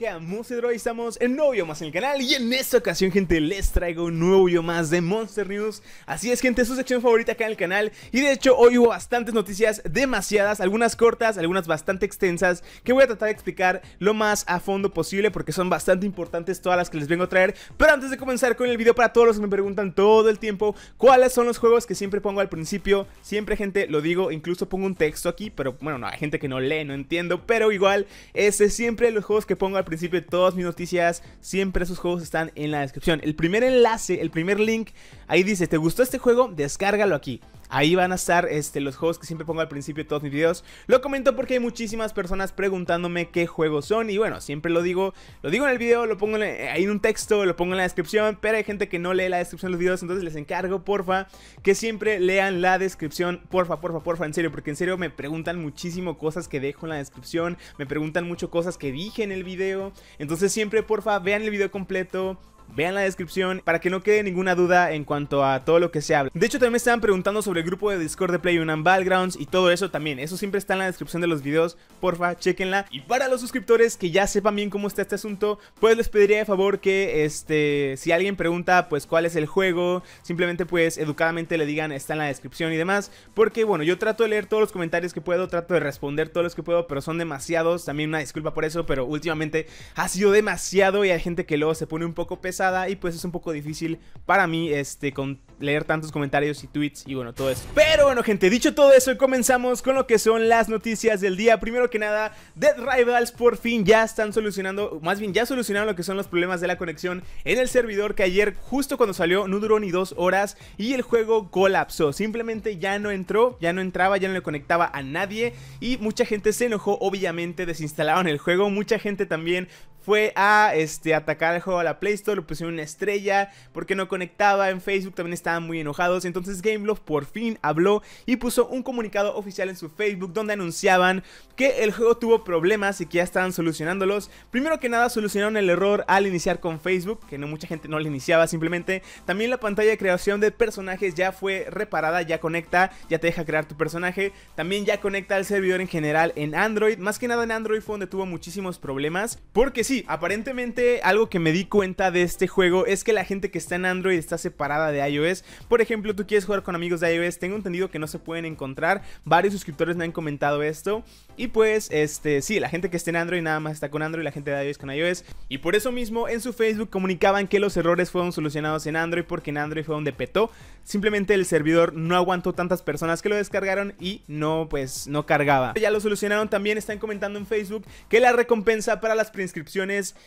que a Monster estamos en nuevo video más en el canal y en esta ocasión gente les traigo un nuevo video más de Monster News Así es gente, su sección favorita acá en el canal y de hecho hoy hubo bastantes noticias, demasiadas, algunas cortas, algunas bastante extensas Que voy a tratar de explicar lo más a fondo posible porque son bastante importantes todas las que les vengo a traer Pero antes de comenzar con el video para todos los que me preguntan todo el tiempo Cuáles son los juegos que siempre pongo al principio, siempre gente lo digo, incluso pongo un texto aquí Pero bueno, no, hay gente que no lee, no entiendo, pero igual, ese siempre los juegos que pongo al principio de todas mis noticias, siempre esos juegos están en la descripción. El primer enlace, el primer link, ahí dice, ¿te gustó este juego? Descárgalo aquí. Ahí van a estar este, los juegos que siempre pongo al principio de todos mis videos. Lo comento porque hay muchísimas personas preguntándome qué juegos son. Y bueno, siempre lo digo. Lo digo en el video, lo pongo ahí en un texto, lo pongo en la descripción. Pero hay gente que no lee la descripción de los videos. Entonces les encargo, porfa, que siempre lean la descripción. Porfa, porfa, porfa, en serio. Porque en serio me preguntan muchísimo cosas que dejo en la descripción. Me preguntan mucho cosas que dije en el video. Entonces siempre, porfa, vean el video completo, vean la descripción para que no quede ninguna duda en cuanto a todo lo que se habla. De hecho, también me estaban preguntando sobre el grupo de Discord de PlayUnam Battlegrounds y todo eso también. Eso siempre está en la descripción de los videos, porfa, chequenla. Y para los suscriptores que ya sepan bien cómo está este asunto, pues les pediría de favor que, este, si alguien pregunta, pues cuál es el juego, simplemente pues educadamente le digan está en la descripción y demás, porque bueno, yo trato de leer todos los comentarios que puedo, trato de responder todos los que puedo, pero son demasiados. También una disculpa por eso, pero últimamente ha sido demasiado y hay gente que luego se pone un poco pesada y pues es un poco difícil para mí este, con leer tantos comentarios y tweets y bueno, todo eso. Pero bueno, gente, dicho todo eso, comenzamos con lo que son las noticias del día. Primero que nada, Dead Rivals por fin ya están solucionando, más bien ya solucionaron lo que son los problemas de la conexión en el servidor que ayer justo cuando salió no duró ni dos horas y el juego colapsó. Simplemente ya no entró, ya no entraba, ya no le conectaba a nadie y mucha gente se enojó, obviamente desinstalaron el juego, mucha gente también fue a este, atacar el juego a la Play Store, le pusieron una estrella porque no conectaba en Facebook, también estaban muy enojados. Entonces Gameloft por fin habló y puso un comunicado oficial en su Facebook donde anunciaban que el juego tuvo problemas y que ya estaban solucionándolos. Primero que nada solucionaron el error al iniciar con Facebook, que no mucha gente no le iniciaba simplemente. También la pantalla de creación de personajes ya fue reparada, ya conecta, ya te deja crear tu personaje. También ya conecta al servidor en general en Android. Más que nada en Android fue donde tuvo muchísimos problemas porque sí, aparentemente algo que me di cuenta de este juego es que la gente que está en Android está separada de iOS. Por ejemplo, tú quieres jugar con amigos de iOS, tengo entendido que no se pueden encontrar. Varios suscriptores me han comentado esto. Y pues, este, sí, la gente que está en Android nada más está con Android, la gente de iOS con iOS. Y por eso mismo en su Facebook comunicaban que los errores fueron solucionados en Android porque en Android fue donde petó. Simplemente el servidor no aguantó tantas personas que lo descargaron y no, pues, no cargaba. Ya lo solucionaron, también están comentando en Facebook que la recompensa para las preinscripciones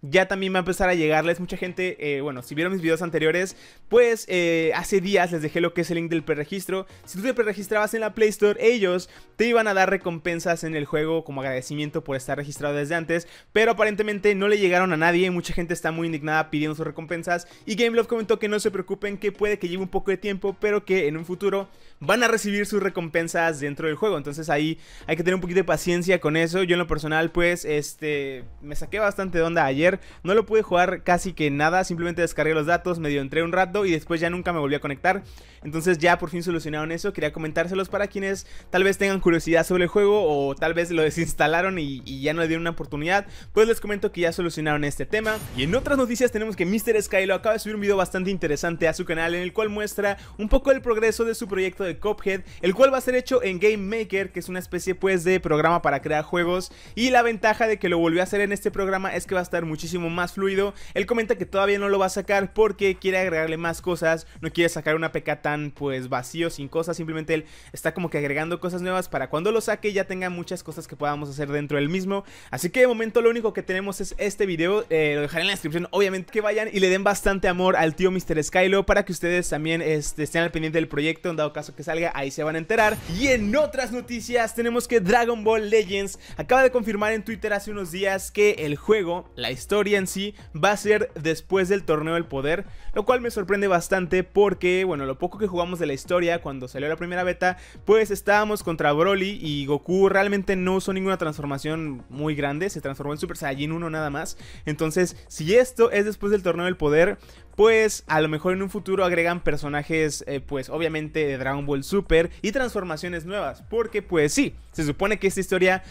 ya también va a empezar a llegarles. Mucha gente, eh, bueno, si vieron mis videos anteriores, pues eh, hace días les dejé lo que es el link del preregistro. Si tú te preregistrabas en la Play Store, ellos te iban a dar recompensas en el juego como agradecimiento por estar registrado desde antes. Pero aparentemente no le llegaron a nadie. Mucha gente está muy indignada pidiendo sus recompensas. Y GameLove comentó que no se preocupen, que puede que lleve un poco de tiempo, pero que en un futuro van a recibir sus recompensas dentro del juego. Entonces ahí hay que tener un poquito de paciencia con eso. Yo en lo personal, pues, este, me saqué bastante de onda ayer. No lo pude jugar casi que nada, simplemente descargué los datos, medio entré un rato y después ya nunca me volví a conectar. Entonces ya por fin solucionaron eso, quería comentárselos para quienes tal vez tengan curiosidad sobre el juego o tal vez lo desinstalaron y, ya no le dieron una oportunidad. Pues les comento que ya solucionaron este tema. Y en otras noticias tenemos que Mr. Skylo acaba de subir un video bastante interesante a su canal en el cual muestra un poco el progreso de su proyecto de Cophead, el cual va a ser hecho en Game Maker, que es una especie pues de programa para crear juegos. Y la ventaja de que lo volvió a hacer en este programa es que va a estar muchísimo más fluido. Él comenta que todavía no lo va a sacar porque quiere agregarle más cosas, no quiere sacar una PK tan pues vacío, sin cosas, simplemente él está como que agregando cosas nuevas para cuando lo saque ya tenga muchas cosas que podamos hacer dentro del mismo. Así que de momento lo único que tenemos es este video, eh, lo dejaré en la descripción, obviamente que vayan y le den bastante amor al tío Mr. Skylo para que ustedes también este, estén al pendiente del proyecto, en dado caso que salga, ahí se van a enterar. Y en otras noticias tenemos que Dragon Ball Legends acaba de confirmar en Twitter hace unos días que el juego la historia en sí, va a ser después del torneo del poder, lo cual me sorprende bastante porque, bueno, lo poco que jugamos de la historia cuando salió la primera beta, pues estábamos contra Broly y Goku realmente no usó ninguna transformación muy grande, se transformó en Super Saiyan 1 nada más, entonces si esto es después del torneo del poder, pues a lo mejor en un futuro agregan personajes, eh, pues obviamente de Dragon Ball Super y transformaciones nuevas, porque pues sí, se supone que esta historia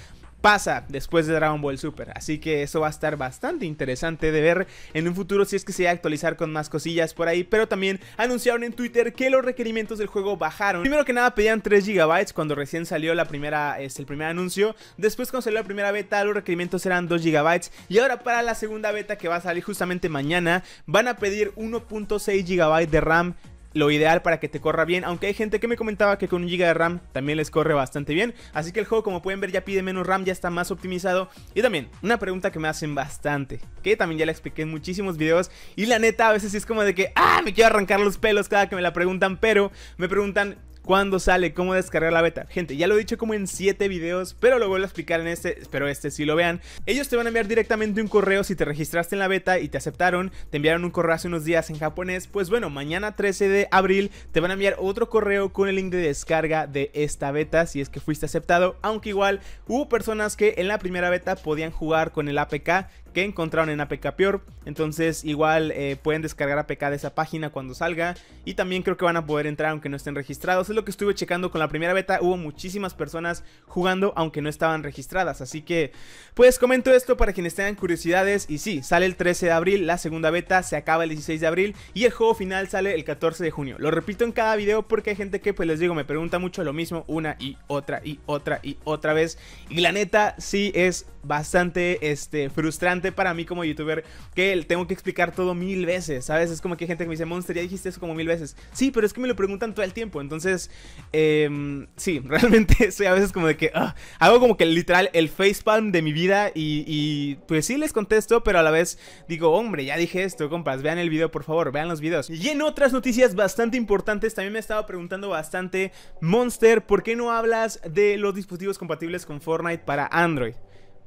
pasa después de Dragon Ball Super. Así que eso va a estar bastante interesante de ver en un futuro si es que se va a actualizar con más cosillas por ahí. Pero también anunciaron en Twitter que los requerimientos del juego bajaron. Primero que nada pedían 3 GB cuando recién salió la primera, es este, el primer anuncio. Después cuando salió la primera beta los requerimientos eran 2 GB. Y ahora para la segunda beta que va a salir justamente mañana van a pedir 1.6 GB de RAM lo ideal para que te corra bien, aunque hay gente que me comentaba que con un giga de RAM también les corre bastante bien, así que el juego como pueden ver ya pide menos RAM, ya está más optimizado y también una pregunta que me hacen bastante, que también ya la expliqué en muchísimos videos y la neta a veces es como de que, ah, me quiero arrancar los pelos cada que me la preguntan, pero me preguntan cuando sale, cómo descargar la beta. Gente, ya lo he dicho como en 7 videos, pero lo vuelvo a explicar en este, espero este sí lo vean. Ellos te van a enviar directamente un correo si te registraste en la beta y te aceptaron, te enviaron un correo hace unos días en japonés, pues bueno, mañana 13 de abril te van a enviar otro correo con el link de descarga de esta beta si es que fuiste aceptado, aunque igual hubo personas que en la primera beta podían jugar con el APK que encontraron en APK Pure. Entonces igual eh, pueden descargar APK de esa página cuando salga. Y también creo que van a poder entrar aunque no estén registrados. Es lo que estuve checando con la primera beta. Hubo muchísimas personas jugando aunque no estaban registradas. Así que pues comento esto para quienes tengan curiosidades. Y sí, sale el 13 de abril la segunda beta. Se acaba el 16 de abril. Y el juego final sale el 14 de junio. Lo repito en cada video porque hay gente que pues les digo me pregunta mucho lo mismo una y otra y otra y otra vez. Y la neta sí es bastante este, frustrante para mí como youtuber que tengo que explicar todo mil veces, ¿sabes? Es como que hay gente que me dice, Monster, ya dijiste eso como mil veces. Sí, pero es que me lo preguntan todo el tiempo. Entonces, em, sí, realmente soy a veces como de que ah, hago como que literal el facepalm de mi vida y, y pues sí les contesto, pero a la vez digo, hombre, ya dije esto, compas, vean el video, por favor, vean los videos. Y en otras noticias bastante importantes, también me estaba preguntando bastante, Monster, ¿por qué no hablas de los dispositivos compatibles con Fortnite para Android?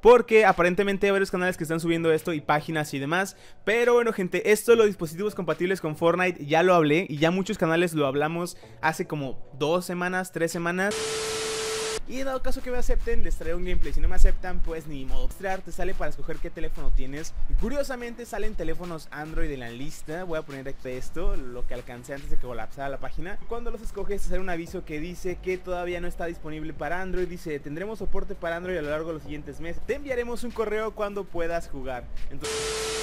porque aparentemente hay varios canales que están subiendo esto y páginas y demás. Pero bueno, gente, esto de los dispositivos compatibles con Fortnite ya lo hablé y ya muchos canales lo hablamos hace como dos semanas, tres semanas. Y en dado caso que me acepten, les traeré un gameplay. Si no me aceptan, pues ni modo. te sale para escoger qué teléfono tienes. curiosamente salen teléfonos Android en la lista. Voy a poner esto, lo que alcancé antes de que colapsara la página. Cuando los escoges, te sale un aviso que dice que todavía no está disponible para Android. Dice, tendremos soporte para Android a lo largo de los siguientes meses. Te enviaremos un correo cuando puedas jugar. Entonces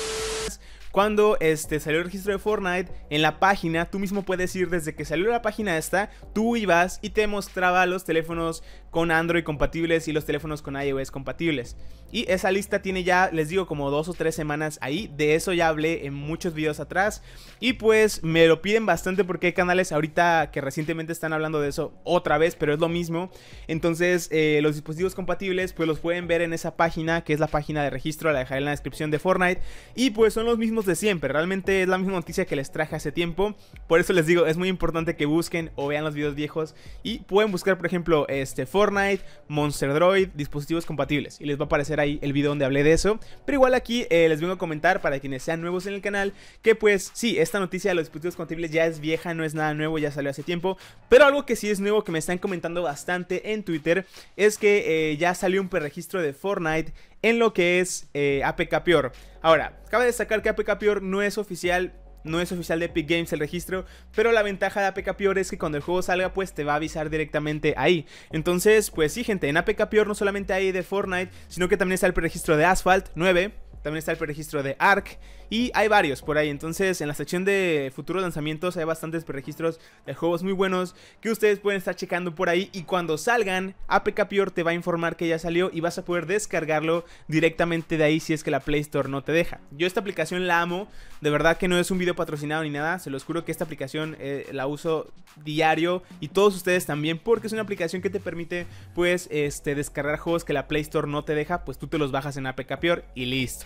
cuando este, salió el registro de Fortnite, en la página, tú mismo puedes ir desde que salió la página esta, tú ibas y te mostraba los teléfonos con Android compatibles y los teléfonos con iOS compatibles. Y esa lista tiene ya, les digo, como dos o tres semanas ahí. De eso ya hablé en muchos videos atrás. Y pues me lo piden bastante porque hay canales ahorita que recientemente están hablando de eso otra vez, pero es lo mismo. Entonces eh, los dispositivos compatibles pues los pueden ver en esa página, que es la página de registro, la dejaré en la descripción de Fortnite. Y pues son los mismos de siempre. Realmente es la misma noticia que les traje hace tiempo. Por eso les digo, es muy importante que busquen o vean los videos viejos. Y pueden buscar, por ejemplo, este Fortnite Fortnite, Monster Droid, dispositivos compatibles. Y les va a aparecer ahí el video donde hablé de eso. Pero igual aquí eh, les vengo a comentar para quienes sean nuevos en el canal que pues sí, esta noticia de los dispositivos compatibles ya es vieja, no es nada nuevo, ya salió hace tiempo. Pero algo que sí es nuevo que me están comentando bastante en Twitter es que eh, ya salió un preregistro de Fortnite en lo que es eh, APK Pior. Ahora, cabe destacar que APK Pior no es oficial no es oficial de Epic Games el registro, pero la ventaja de APK Pior es que cuando el juego salga pues te va a avisar directamente ahí. Entonces, pues sí gente, en APK Pior no solamente hay de Fortnite, sino que también está el preregistro de Asphalt 9, también está el preregistro de ARC y hay varios por ahí. Entonces, en la sección de futuros lanzamientos hay bastantes preregistros de juegos muy buenos que ustedes pueden estar checando por ahí y cuando salgan, APK te va a informar que ya salió y vas a poder descargarlo directamente de ahí si es que la Play Store no te deja. Yo esta aplicación la amo, de verdad que no es un video patrocinado ni nada, se los juro que esta aplicación eh, la uso diario y todos ustedes también porque es una aplicación que te permite pues este descargar juegos que la Play Store no te deja, pues tú te los bajas en APK y listo.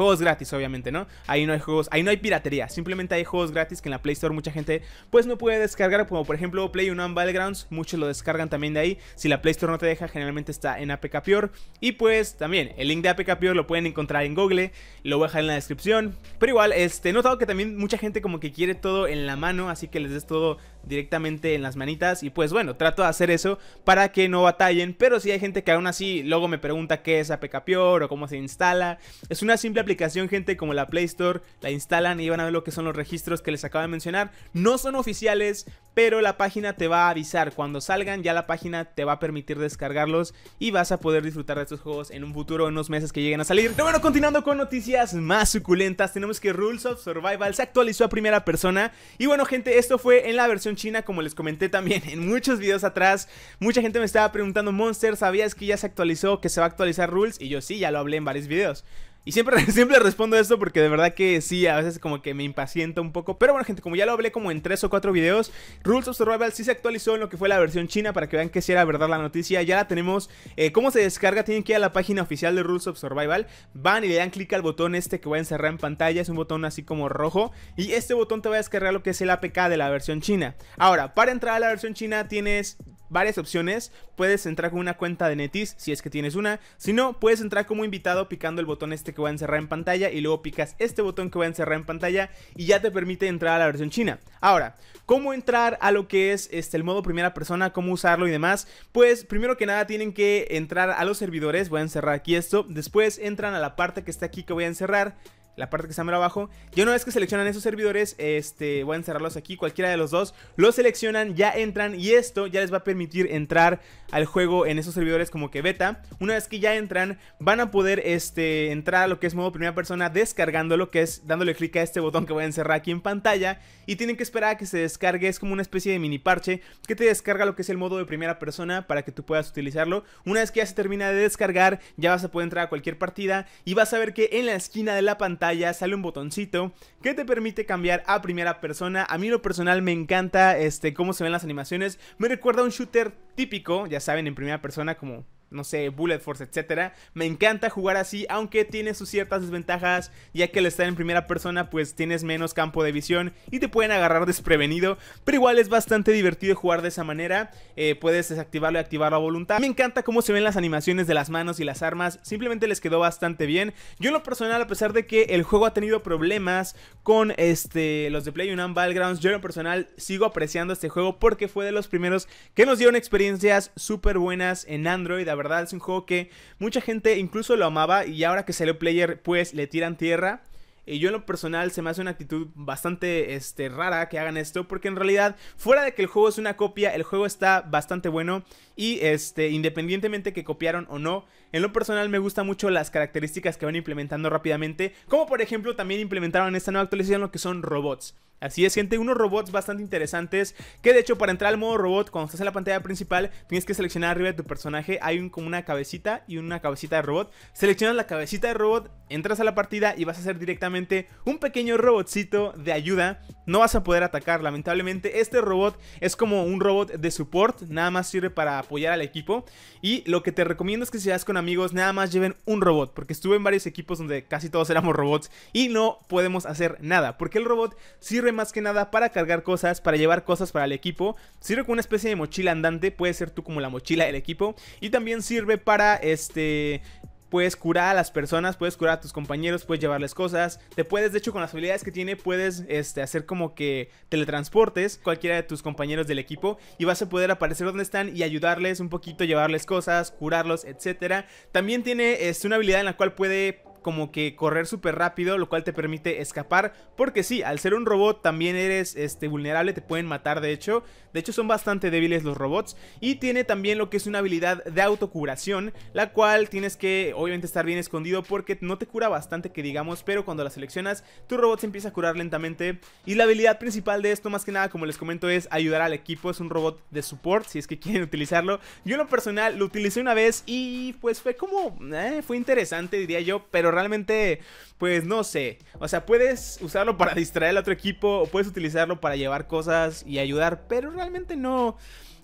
Juegos gratis, obviamente, ¿no? Ahí no hay juegos, ahí no hay piratería, simplemente hay juegos gratis que en la Play Store mucha gente pues no puede descargar, como por ejemplo Play Unknown Battlegrounds, muchos lo descargan también de ahí, si la Play Store no te deja, generalmente está en APK Pior y pues también el link de APK Pior lo pueden encontrar en Google, lo voy a dejar en la descripción, pero igual, este, he notado que también mucha gente como que quiere todo en la mano, así que les des todo directamente en las manitas y pues bueno, trato de hacer eso para que no batallen, pero si hay gente que aún así luego me pregunta qué es APK Pior? o cómo se instala, es una simple aplicación aplicación, gente, como la Play Store, la instalan y van a ver lo que son los registros que les acabo de mencionar. No son oficiales, pero la página te va a avisar. Cuando salgan, ya la página te va a permitir descargarlos y vas a poder disfrutar de estos juegos en un futuro, en unos meses que lleguen a salir. Pero bueno, continuando con noticias más suculentas, tenemos que Rules of Survival se actualizó a primera persona. Y bueno, gente, esto fue en la versión china, como les comenté también en muchos videos atrás. Mucha gente me estaba preguntando, Monster, ¿sabías que ya se actualizó, que se va a actualizar Rules? Y yo sí, ya lo hablé en varios videos. Y siempre, siempre respondo esto porque de verdad que sí, a veces como que me impacienta un poco. Pero bueno, gente, como ya lo hablé como en 3 o 4 videos, Rules of Survival sí se actualizó en lo que fue la versión china para que vean que si era verdad la noticia. Ya la tenemos. Eh, ¿Cómo se descarga? Tienen que ir a la página oficial de Rules of Survival. Van y le dan clic al botón este que voy a encerrar en pantalla. Es un botón así como rojo. Y este botón te va a descargar lo que es el APK de la versión china. Ahora, para entrar a la versión china tienes varias opciones. Puedes entrar con una cuenta de Netis, si es que tienes una. Si no, puedes entrar como invitado picando el botón este que voy a encerrar en pantalla y luego picas este botón que voy a encerrar en pantalla y ya te permite entrar a la versión china. Ahora, ¿cómo entrar a lo que es este, el modo primera persona? ¿Cómo usarlo y demás? Pues primero que nada tienen que entrar a los servidores. Voy a encerrar aquí esto. Después entran a la parte que está aquí que voy a encerrar la parte que está mero abajo. Y una vez que seleccionan esos servidores, este, voy a encerrarlos aquí, cualquiera de los dos. Los seleccionan, ya entran y esto ya les va a permitir entrar al juego en esos servidores como que beta. Una vez que ya entran, van a poder este, entrar a lo que es modo primera persona descargando lo que es dándole clic a este botón que voy a encerrar aquí en pantalla. Y tienen que esperar a que se descargue, es como una especie de mini parche que te descarga lo que es el modo de primera persona para que tú puedas utilizarlo. Una vez que ya se termina de descargar, ya vas a poder entrar a cualquier partida y vas a ver que en la esquina de la pantalla sale un botoncito que te permite cambiar a primera persona. A mí lo personal me encanta este, cómo se ven las animaciones. Me recuerda a un shooter típico, ya saben, en primera persona como no sé, Bullet Force, etcétera. Me encanta jugar así, aunque tiene sus ciertas desventajas, ya que al estar en primera persona pues tienes menos campo de visión y te pueden agarrar desprevenido, pero igual es bastante divertido jugar de esa manera, eh, puedes desactivarlo y activarlo a voluntad. Me encanta cómo se ven las animaciones de las manos y las armas, simplemente les quedó bastante bien. Yo en lo personal, a pesar de que el juego ha tenido problemas con este, los de Play PlayUnam Battlegrounds, yo en lo personal sigo apreciando este juego porque fue de los primeros que nos dieron experiencias súper buenas en Android, verdad es un juego que mucha gente incluso lo amaba y ahora que salió Player pues le tiran tierra. Y yo en lo personal se me hace una actitud bastante este, rara que hagan esto. Porque en realidad, fuera de que el juego es una copia, el juego está bastante bueno. Y este, independientemente que copiaron o no, en lo personal me gustan mucho las características que van implementando rápidamente. Como por ejemplo también implementaron en esta nueva actualización lo que son robots. Así es, gente, unos robots bastante interesantes. Que de hecho, para entrar al modo robot, cuando estás en la pantalla principal, tienes que seleccionar arriba de tu personaje. Hay un, como una cabecita y una cabecita de robot. Seleccionas la cabecita de robot, entras a la partida y vas a hacer directamente un pequeño robotcito de ayuda. No vas a poder atacar, lamentablemente. Este robot es como un robot de support, nada más sirve para apoyar al equipo. Y lo que te recomiendo es que si vas con amigos, nada más lleven un robot. Porque estuve en varios equipos donde casi todos éramos robots y no podemos hacer nada. Porque el robot sirve más que nada para cargar cosas, para llevar cosas para el equipo. Sirve como una especie de mochila andante, puede ser tú como la mochila del equipo. Y también sirve para este puedes curar a las personas, puedes curar a tus compañeros, puedes llevarles cosas. Te puedes, de hecho, con las habilidades que tiene, puedes este, hacer como que teletransportes cualquiera de tus compañeros del equipo y vas a poder aparecer donde están y ayudarles un poquito, llevarles cosas, curarlos, etc. También tiene este, una habilidad en la cual puede como que correr súper rápido, lo cual te permite escapar. Porque sí, al ser un robot también eres este, vulnerable, te pueden matar de hecho. De hecho son bastante débiles los robots. Y tiene también lo que es una habilidad de autocuración, la cual tienes que obviamente estar bien escondido porque no te cura bastante que digamos, pero cuando la seleccionas tu robot se empieza a curar lentamente. Y la habilidad principal de esto más que nada, como les comento, es ayudar al equipo. Es un robot de support, si es que quieren utilizarlo. Yo en lo personal lo utilicé una vez y pues fue como... Eh, fue interesante diría yo, pero realmente, pues no sé. O sea, puedes usarlo para distraer al otro equipo o puedes utilizarlo para llevar cosas y ayudar, pero realmente no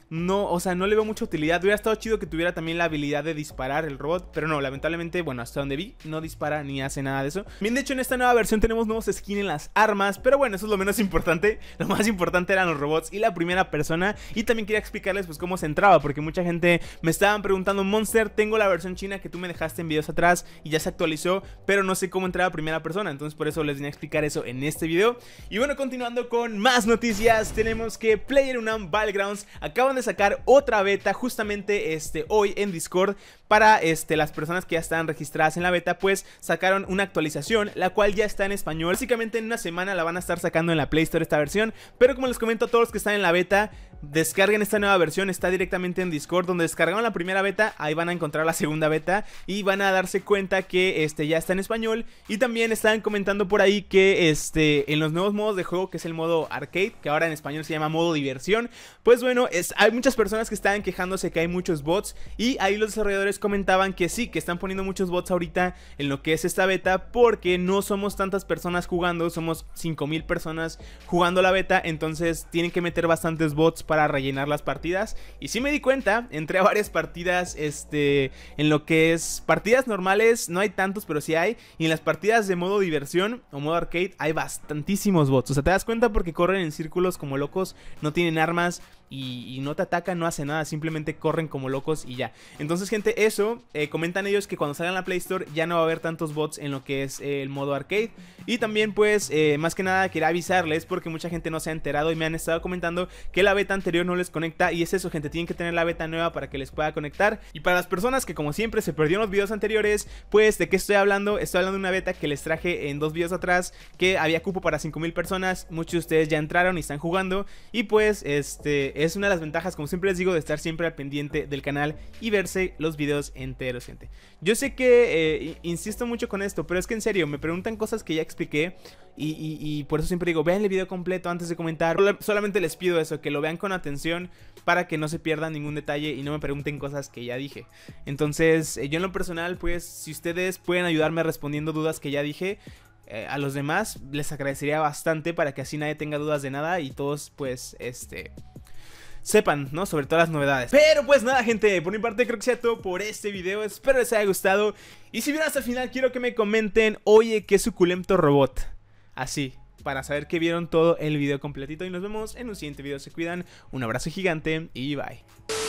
no, o sea, no le veo mucha utilidad. Hubiera estado chido que tuviera también la habilidad de disparar el robot, pero no, lamentablemente, bueno, hasta donde vi, no dispara ni hace nada de eso. Bien, de hecho, en esta nueva versión tenemos nuevos skins en las armas, pero bueno, eso es lo menos importante. Lo más importante eran los robots y la primera persona. Y también quería explicarles, pues, cómo se entraba, porque mucha gente me estaban preguntando, Monster, tengo la versión china que tú me dejaste en videos atrás y ya se actualizó, pero no sé cómo entraba a primera persona. Entonces, por eso les vine a explicar eso en este video. Y bueno, continuando con más noticias, tenemos que Player Battlegrounds acaban de sacar otra beta justamente este, hoy en Discord para este, las personas que ya están registradas en la beta, pues sacaron una actualización, la cual ya está en español. Básicamente en una semana la van a estar sacando en la Play Store esta versión, pero como les comento a todos los que están en la beta, Descarguen esta nueva versión, está directamente en Discord. Donde descargaron la primera beta, ahí van a encontrar la segunda beta. Y van a darse cuenta que este, ya está en español. Y también estaban comentando por ahí que este, en los nuevos modos de juego, que es el modo arcade, que ahora en español se llama modo diversión. Pues bueno, es, hay muchas personas que estaban quejándose que hay muchos bots. Y ahí los desarrolladores comentaban que sí, que están poniendo muchos bots ahorita en lo que es esta beta. Porque no somos tantas personas jugando, somos 5000 personas jugando la beta. Entonces tienen que meter bastantes bots para rellenar las partidas. Y si me di cuenta, entré a varias partidas este, en lo que es partidas normales, no hay tantos, pero sí hay. Y en las partidas de modo diversión o modo arcade hay bastantísimos bots. O sea, te das cuenta porque corren en círculos como locos, no tienen armas, y, no te atacan, no hacen nada, simplemente corren como locos y ya. Entonces, gente, eso, eh, comentan ellos que cuando salgan a la Play Store ya no va a haber tantos bots en lo que es eh, el modo arcade. Y también, pues, eh, más que nada, quería avisarles porque mucha gente no se ha enterado y me han estado comentando que la beta anterior no les conecta. Y es eso, gente, tienen que tener la beta nueva para que les pueda conectar. Y para las personas que, como siempre, se perdieron los videos anteriores, pues, ¿de qué estoy hablando? Estoy hablando de una beta que les traje en dos videos atrás, que había cupo para 5000 personas. Muchos de ustedes ya entraron y están jugando. Y pues, este es una de las ventajas, como siempre les digo, de estar siempre al pendiente del canal y verse los videos enteros, gente. Yo sé que eh, insisto mucho con esto, pero es que en serio, me preguntan cosas que ya expliqué y, por eso siempre digo, vean el video completo antes de comentar. Solamente les pido eso, que lo vean con atención para que no se pierdan ningún detalle y no me pregunten cosas que ya dije. Entonces, eh, yo en lo personal, pues, si ustedes pueden ayudarme respondiendo dudas que ya dije, eh, a los demás les agradecería bastante para que así nadie tenga dudas de nada y todos pues este sepan, ¿no? Sobre todas las novedades. Pero pues nada, gente, por mi parte creo que sea todo por este video. Espero les haya gustado. Y si vieron hasta el final, quiero que me comenten, oye, qué suculento robot. Así, para saber que vieron todo el video completito. Y nos vemos en un siguiente video. Se cuidan, un abrazo gigante y bye.